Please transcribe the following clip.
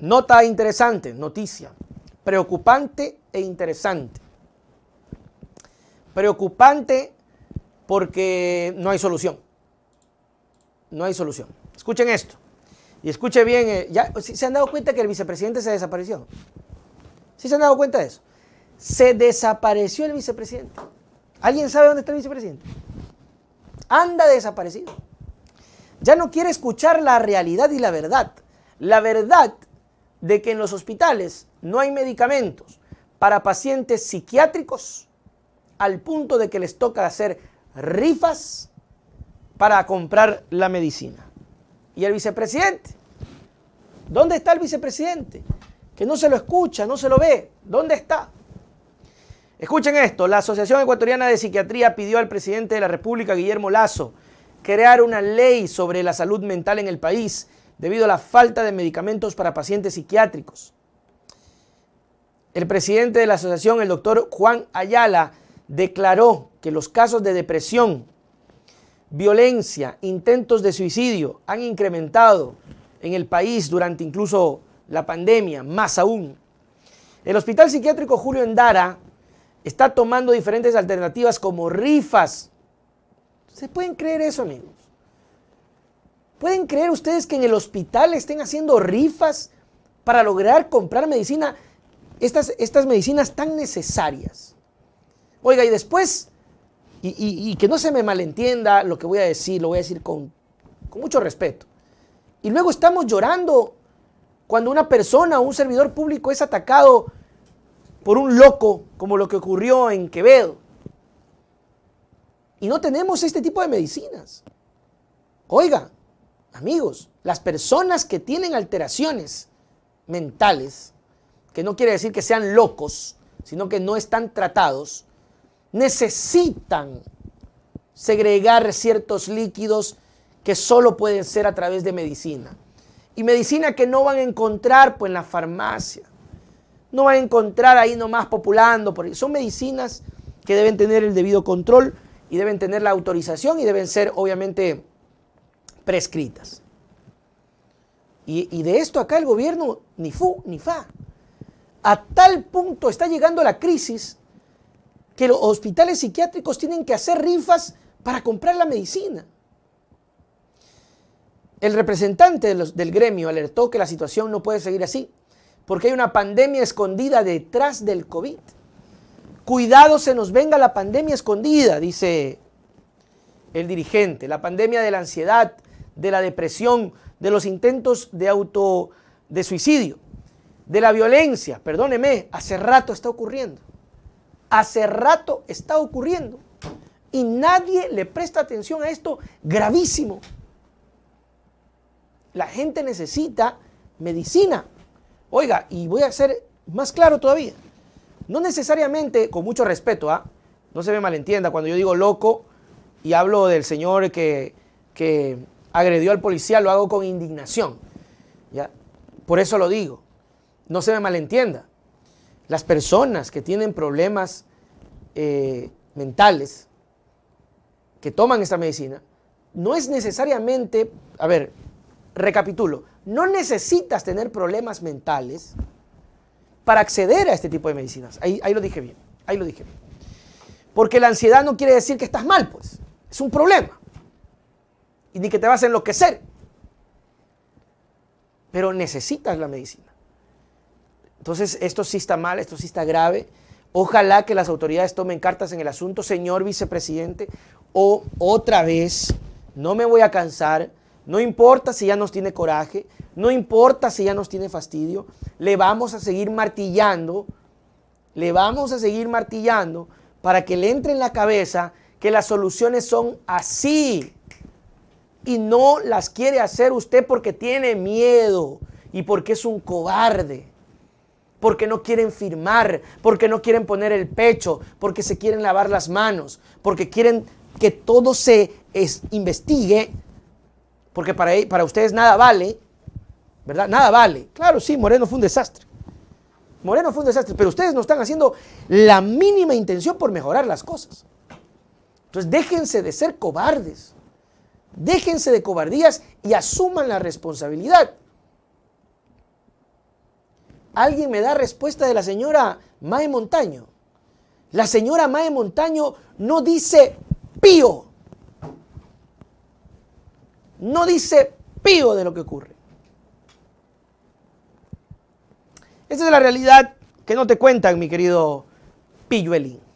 Nota interesante, noticia. Preocupante e interesante. Preocupante porque no hay solución. No hay solución. Escuchen esto. Y escuche bien, eh, ya, ¿se han dado cuenta que el vicepresidente se desapareció? ¿Sí se han dado cuenta de eso? Se desapareció el vicepresidente. ¿Alguien sabe dónde está el vicepresidente? Anda desaparecido. Ya no quiere escuchar la realidad y la verdad. La verdad de que en los hospitales no hay medicamentos para pacientes psiquiátricos al punto de que les toca hacer rifas para comprar la medicina. ¿Y el vicepresidente? ¿Dónde está el vicepresidente? Que no se lo escucha, no se lo ve. ¿Dónde está? Escuchen esto, la Asociación Ecuatoriana de Psiquiatría pidió al presidente de la República, Guillermo Lazo, crear una ley sobre la salud mental en el país debido a la falta de medicamentos para pacientes psiquiátricos. El presidente de la asociación, el doctor Juan Ayala, declaró que los casos de depresión, violencia, intentos de suicidio han incrementado en el país durante incluso la pandemia, más aún. El Hospital Psiquiátrico Julio Endara está tomando diferentes alternativas como rifas. ¿Se pueden creer eso, amigos? ¿Pueden creer ustedes que en el hospital estén haciendo rifas para lograr comprar medicina, estas, estas medicinas tan necesarias? Oiga, y después, y, que no se me malentienda lo que voy a decir, lo voy a decir con, con mucho respeto. Y luego estamos llorando cuando una persona o un servidor público es atacado por un loco, como lo que ocurrió en Quevedo. Y no tenemos este tipo de medicinas. Oiga, Amigos, las personas que tienen alteraciones mentales, que no quiere decir que sean locos, sino que no están tratados, necesitan segregar ciertos líquidos que solo pueden ser a través de medicina. Y medicina que no van a encontrar pues, en la farmacia. No van a encontrar ahí nomás populando. porque Son medicinas que deben tener el debido control y deben tener la autorización y deben ser obviamente prescritas. Y, de esto acá el gobierno ni fu ni fa. A tal punto está llegando la crisis que los hospitales psiquiátricos tienen que hacer rifas para comprar la medicina. El representante del gremio alertó que la situación no puede seguir así, porque hay una pandemia escondida detrás del COVID. Cuidado se nos venga la pandemia escondida, dice el dirigente, la pandemia de la ansiedad, de la depresión, de los intentos de auto de suicidio, de la violencia, perdóneme, hace rato está ocurriendo. Hace rato está ocurriendo. Y nadie le presta atención a esto gravísimo. La gente necesita medicina. Oiga, y voy a ser más claro todavía. No necesariamente, con mucho respeto, ¿ah? no se me malentienda cuando yo digo loco y hablo del señor que agredió al policía, lo hago con indignación. ¿ya? Por eso lo digo. No se me malentienda. Las personas que tienen problemas eh, mentales, que toman esta medicina, no es necesariamente, a ver, recapitulo, no necesitas tener problemas mentales para acceder a este tipo de medicinas. Ahí, ahí lo dije bien, ahí lo dije bien. Porque la ansiedad no quiere decir que estás mal, pues, es un problema y ni que te vas a enloquecer. Pero necesitas la medicina. Entonces, esto sí está mal, esto sí está grave. Ojalá que las autoridades tomen cartas en el asunto, señor vicepresidente, o otra vez, no me voy a cansar, no importa si ya nos tiene coraje, no importa si ya nos tiene fastidio, le vamos a seguir martillando, le vamos a seguir martillando para que le entre en la cabeza que las soluciones son así, y no las quiere hacer usted porque tiene miedo y porque es un cobarde, porque no quieren firmar, porque no quieren poner el pecho, porque se quieren lavar las manos, porque quieren que todo se investigue, porque para, para ustedes nada vale, ¿verdad? Nada vale. Claro, sí, Moreno fue un desastre. Moreno fue un desastre, pero ustedes no están haciendo la mínima intención por mejorar las cosas. Entonces déjense de ser cobardes. Déjense de cobardías y asuman la responsabilidad. Alguien me da respuesta de la señora Mae Montaño. La señora Mae Montaño no dice pío. No dice pío de lo que ocurre. Esa es la realidad que no te cuentan, mi querido Pilluelín.